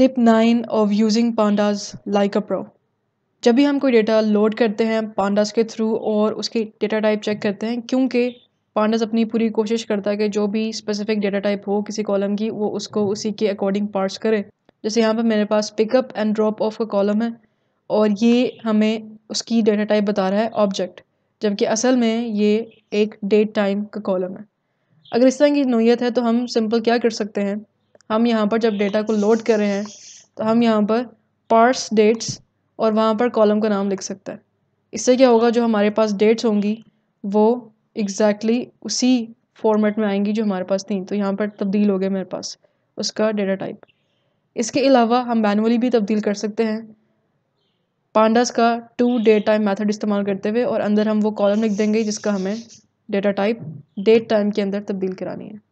tip nine of using pandas like a pro जब भी हम कोई डेटा लोड करते हैं पांडास के थ्रू और उसकी डेटा टाइप चेक करते हैं क्योंकि पांडास अपनी पूरी कोशिश करता है कि जो भी स्पेसिफिक डेटा टाइप हो किसी कॉलम की वो उसको उसी के अकॉर्डिंग पार्स करे जैसे यहाँ पर मेरे पास पिकअप एंड ड्रॉप ऑफ का कॉलम है और ये हमें उसकी डेटा टाइप बता रहा है ऑब्जेक्ट जबकि असल में ये एक डेट टाइम का कॉलम है अगर इस तरह की नोयत है तो हम सिंपल क्या कर सकते हैं हम यहाँ पर जब डेटा को लोड कर रहे हैं तो हम यहाँ पर पार्स डेट्स और वहाँ पर कॉलम का नाम लिख सकते हैं इससे क्या होगा जो हमारे पास डेट्स होंगी वो एग्जैक्टली exactly उसी फॉर्मेट में आएंगी जो हमारे पास थी तो यहाँ पर तब्दील हो गया मेरे पास उसका डेटा टाइप इसके अलावा हम मैनुअली भी तब्दील कर सकते हैं पांडास का टू डेट टाइम मैथड इस्तेमाल करते हुए और अंदर हम वो कॉलम लिख देंगे जिसका हमें डेटा टाइप डेट टाइम के अंदर तब्दील करानी है